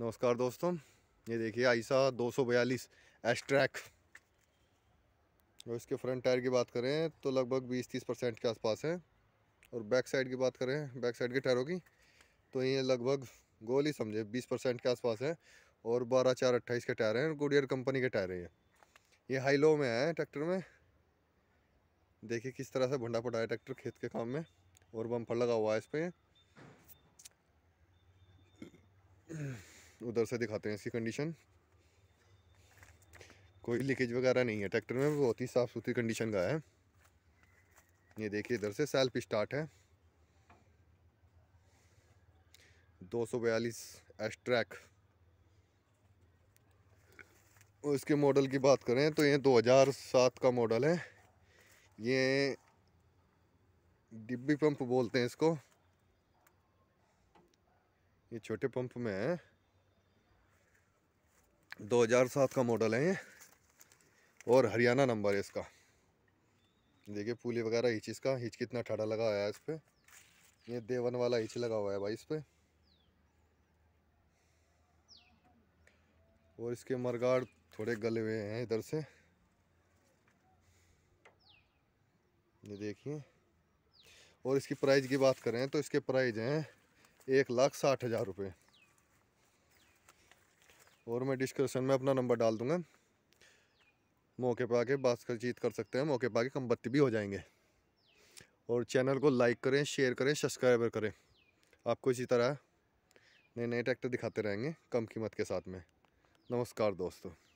नमस्कार दोस्तों ये देखिए आईसा 242 सौ बयालीस ट्रैक और इसके फ्रंट टायर की बात करें तो लगभग 20-30 परसेंट के आसपास है और बैक साइड की बात करें बैक साइड के टायरों की तो ये लगभग गोल ही समझे 20 परसेंट के आसपास है और बारह चार अट्ठाईस के टायर हैं और गुडियर कंपनी के टायर हैं ये ये हाई लो में है ट्रैक्टर में देखिए किस तरह से भंडा पड़ा है ट्रैक्टर खेत के काम में और बम्फर लगा हुआ है इस पर उधर से दिखाते हैं इसकी कंडीशन कोई लीकेज वगैरह नहीं है ट्रैक्टर में बहुत ही साफ़ सुथरी कंडीशन का है ये देखिए इधर से सेल्फ स्टार्ट है दो सौ बयालीस एस्ट्रैक और इसके मॉडल की बात करें तो ये 2007 का मॉडल है ये डिब्बी पंप बोलते हैं इसको ये छोटे पंप में है 2007 का मॉडल है ये और हरियाणा नंबर है इसका देखिए पुली वगैरह हिच इसका हिच कितना ठाड़ा लगा हुआ है इस पर ये देवन वाला हिच लगा हुआ है भाई इस पर और इसके मरगाड़ थोड़े गले हुए हैं इधर से ये देखिए और इसकी प्राइस की बात करें तो इसके प्राइस हैं एक लाख साठ हज़ार रुपये और मैं डिस्क्रिप्शन में अपना नंबर डाल दूँगा मौके पर आके बातचीत कर सकते हैं मौके पर आके कम बत्ती भी हो जाएंगे और चैनल को लाइक करें शेयर करें सब्सक्राइबर करें आपको इसी तरह नए नए ट्रैक्टर दिखाते रहेंगे कम कीमत के साथ में नमस्कार दोस्तों